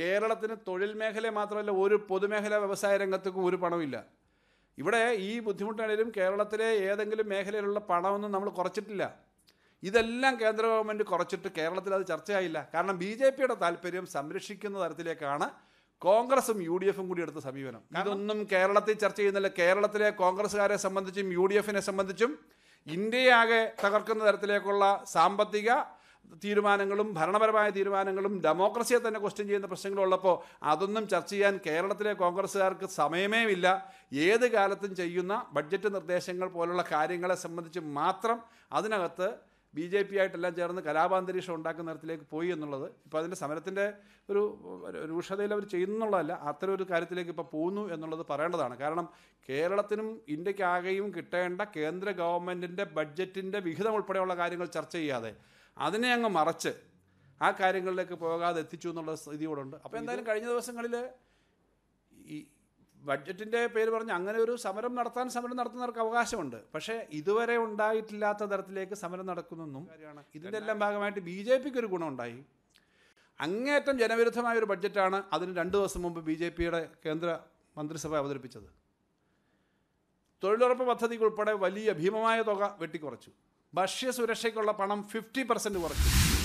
കേരളത്തിന് തൊഴിൽ മേഖല മാത്രമല്ല ഒരു പൊതുമേഖലാ വ്യവസായ രംഗത്തേക്കും ഒരു പണമില്ല ഇവിടെ ഈ ബുദ്ധിമുട്ടാണെങ്കിലും കേരളത്തിലെ ഏതെങ്കിലും മേഖലയിലുള്ള പണമൊന്നും നമ്മൾ കുറച്ചിട്ടില്ല ഇതെല്ലാം കേന്ദ്ര ഗവൺമെൻറ് കുറച്ചിട്ട് കേരളത്തിൽ അത് ചർച്ചയായില്ല കാരണം ബി ജെ പിയുടെ താല്പര്യം സംരക്ഷിക്കുന്ന തരത്തിലേക്കാണ് കോൺഗ്രസും യു ഡി എഫും കൂടി എടുത്ത സമീപനം ഇതൊന്നും കേരളത്തിൽ ചർച്ച ചെയ്യുന്നില്ല കേരളത്തിലെ കോൺഗ്രസ്സുകാരെ സംബന്ധിച്ചും യു ഡി എഫിനെ സംബന്ധിച്ചും ഇന്ത്യയാകെ തകർക്കുന്ന തരത്തിലേക്കുള്ള സാമ്പത്തിക തീരുമാനങ്ങളും ഭരണപരമായ തീരുമാനങ്ങളും ഡെമോക്രസിയെ തന്നെ ക്വസ്റ്റ്യൻ ചെയ്യുന്ന പ്രശ്നങ്ങളുള്ളപ്പോൾ അതൊന്നും ചർച്ച ചെയ്യാൻ കേരളത്തിലെ കോൺഗ്രസ്സുകാർക്ക് ഇല്ല ഏത് കാലത്തും ചെയ്യുന്ന ബഡ്ജറ്റ് നിർദ്ദേശങ്ങൾ പോലുള്ള കാര്യങ്ങളെ സംബന്ധിച്ച് മാത്രം അതിനകത്ത് ബി ജെ പി ആയിട്ടെല്ലാം ചേർന്ന് കലാപാന്തരീക്ഷം ഉണ്ടാക്കുന്ന തരത്തിലേക്ക് പോയി എന്നുള്ളത് ഇപ്പോൾ അതിൻ്റെ സമരത്തിൻ്റെ ഒരു രൂക്ഷതയിൽ അവർ ചെയ്യുന്നുള്ളതല്ല അത്തരം ഒരു കാര്യത്തിലേക്ക് ഇപ്പോൾ പോകുന്നു എന്നുള്ളത് പറയേണ്ടതാണ് കാരണം കേരളത്തിനും ഇന്ത്യക്കാകെയും കിട്ടേണ്ട കേന്ദ്ര ഗവൺമെൻറ്റിൻ്റെ ബഡ്ജറ്റിൻ്റെ വിഹിതം ഉൾപ്പെടെയുള്ള കാര്യങ്ങൾ ചർച്ച ചെയ്യാതെ അതിനെ അങ്ങ് മറച്ച് ആ കാര്യങ്ങളിലേക്ക് പോകാതെ എത്തിച്ചു എന്നുള്ള സ്ഥിതി കൂടെ ഉണ്ട് അപ്പോൾ എന്തായാലും കഴിഞ്ഞ ദിവസങ്ങളിൽ ഈ ബഡ്ജറ്റിൻ്റെ പേര് പറഞ്ഞ് അങ്ങനെ ഒരു സമരം നടത്താൻ സമരം നടത്തുന്നവർക്ക് അവകാശമുണ്ട് പക്ഷേ ഇതുവരെ ഉണ്ടായിട്ടില്ലാത്ത തരത്തിലേക്ക് സമരം നടക്കുന്നെന്നും ഇതിൻ്റെ എല്ലാം ഭാഗമായിട്ട് ബി ജെ പിക്ക് ഒരു ഗുണമുണ്ടായി അങ്ങേറ്റം ജനവിരുദ്ധമായ ഒരു ബഡ്ജറ്റാണ് അതിന് രണ്ട് ദിവസം മുമ്പ് ബി ജെ പിയുടെ കേന്ദ്ര മന്ത്രിസഭ അവതരിപ്പിച്ചത് തൊഴിലുറപ്പ് പദ്ധതിക്ക് ഉൾപ്പെടെ വലിയ ഭീമമായ തുക വെട്ടിക്കുറച്ചു ഭക്ഷ്യസുരക്ഷയ്ക്കുള്ള പണം ഫിഫ്റ്റി പെർസെൻറ്റ് കുറച്ചു